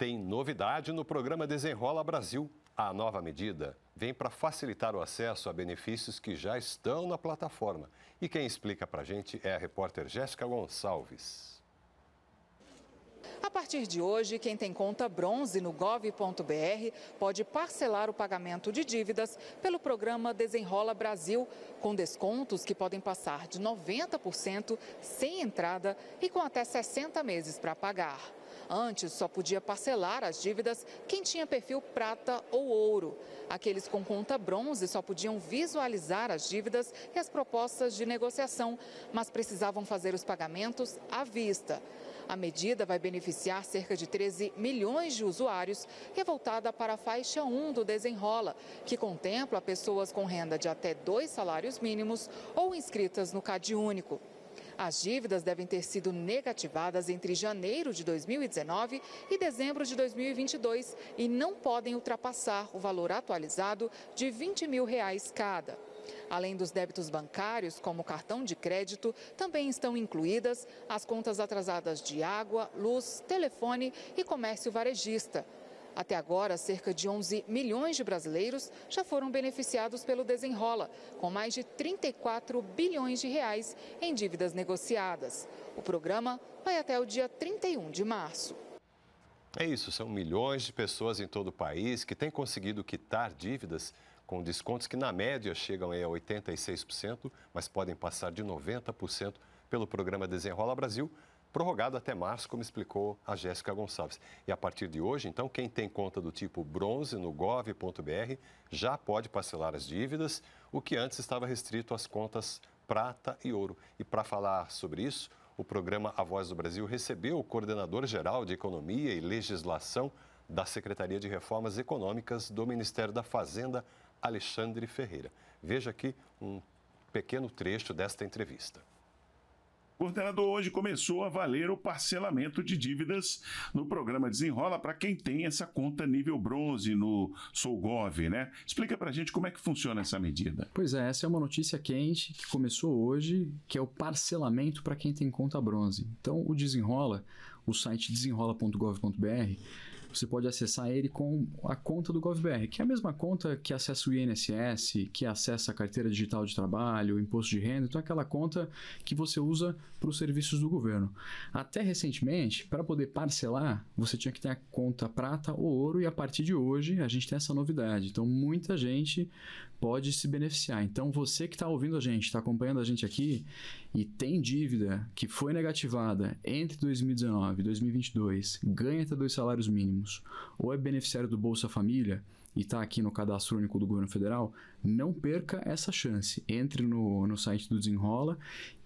Tem novidade no programa Desenrola Brasil. A nova medida vem para facilitar o acesso a benefícios que já estão na plataforma. E quem explica para a gente é a repórter Jéssica Gonçalves. A partir de hoje, quem tem conta bronze no gov.br pode parcelar o pagamento de dívidas pelo programa Desenrola Brasil, com descontos que podem passar de 90% sem entrada e com até 60 meses para pagar. Antes, só podia parcelar as dívidas quem tinha perfil prata ou ouro. Aqueles com conta bronze só podiam visualizar as dívidas e as propostas de negociação, mas precisavam fazer os pagamentos à vista. A medida vai beneficiar cerca de 13 milhões de usuários e é voltada para a faixa 1 do Desenrola, que contempla pessoas com renda de até dois salários mínimos ou inscritas no CadÚnico. As dívidas devem ter sido negativadas entre janeiro de 2019 e dezembro de 2022 e não podem ultrapassar o valor atualizado de R$ 20 mil reais cada. Além dos débitos bancários, como cartão de crédito, também estão incluídas as contas atrasadas de água, luz, telefone e comércio varejista. Até agora, cerca de 11 milhões de brasileiros já foram beneficiados pelo Desenrola, com mais de 34 bilhões de reais em dívidas negociadas. O programa vai até o dia 31 de março. É isso, são milhões de pessoas em todo o país que têm conseguido quitar dívidas com descontos que, na média, chegam a 86%, mas podem passar de 90% pelo programa Desenrola Brasil, prorrogado até março, como explicou a Jéssica Gonçalves. E a partir de hoje, então, quem tem conta do tipo bronze no gov.br já pode parcelar as dívidas, o que antes estava restrito às contas prata e ouro. E para falar sobre isso, o programa A Voz do Brasil recebeu o coordenador-geral de Economia e Legislação da Secretaria de Reformas Econômicas do Ministério da Fazenda, Alexandre Ferreira. Veja aqui um pequeno trecho desta entrevista coordenador, hoje começou a valer o parcelamento de dívidas no programa Desenrola para quem tem essa conta nível bronze no Solgov, né? Explica para a gente como é que funciona essa medida. Pois é, essa é uma notícia quente que começou hoje, que é o parcelamento para quem tem conta bronze. Então, o Desenrola, o site desenrola.gov.br, você pode acessar ele com a conta do GovBR, que é a mesma conta que acessa o INSS, que acessa a carteira digital de trabalho, o imposto de renda, então é aquela conta que você usa para os serviços do governo. Até recentemente, para poder parcelar, você tinha que ter a conta prata ou ouro, e a partir de hoje a gente tem essa novidade. Então, muita gente pode se beneficiar. Então, você que está ouvindo a gente, está acompanhando a gente aqui e tem dívida que foi negativada entre 2019 e 2022, ganha até dois salários mínimos ou é beneficiário do Bolsa Família e está aqui no Cadastro Único do Governo Federal, não perca essa chance. Entre no, no site do Desenrola,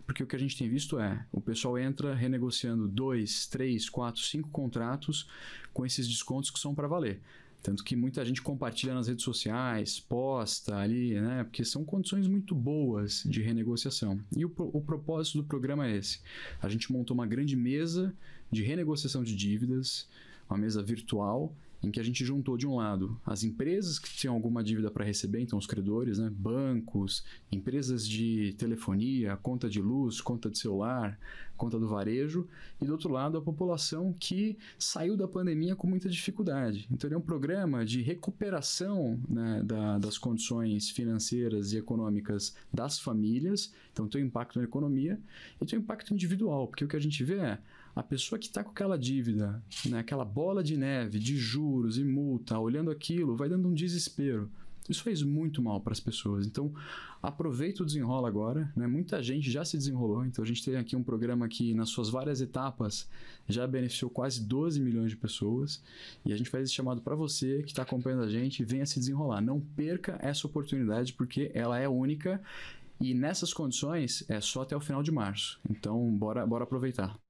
porque o que a gente tem visto é o pessoal entra renegociando dois, três, quatro, cinco contratos com esses descontos que são para valer. Tanto que muita gente compartilha nas redes sociais, posta ali, né? Porque são condições muito boas de renegociação. E o, o, propósito do programa é esse. A gente montou uma grande mesa de renegociação de dívidas uma mesa virtual em que a gente juntou, de um lado, as empresas que tinham alguma dívida para receber, então os credores, né? bancos, empresas de telefonia, conta de luz, conta de celular, conta do varejo, e do outro lado, a população que saiu da pandemia com muita dificuldade. Então, ele é um programa de recuperação né, da, das condições financeiras e econômicas das famílias, então tem um impacto na economia, e tem um impacto individual, porque o que a gente vê é a pessoa que está com aquela dívida, né, aquela bola de neve de juros, juros e multa, olhando aquilo, vai dando um desespero. Isso fez muito mal para as pessoas. Então, aproveita o desenrola agora. Né? Muita gente já se desenrolou. Então, a gente tem aqui um programa que, nas suas várias etapas, já beneficiou quase 12 milhões de pessoas. E a gente faz esse chamado para você que está acompanhando a gente. Venha se desenrolar. Não perca essa oportunidade, porque ela é única. E nessas condições, é só até o final de março. Então, bora, bora aproveitar.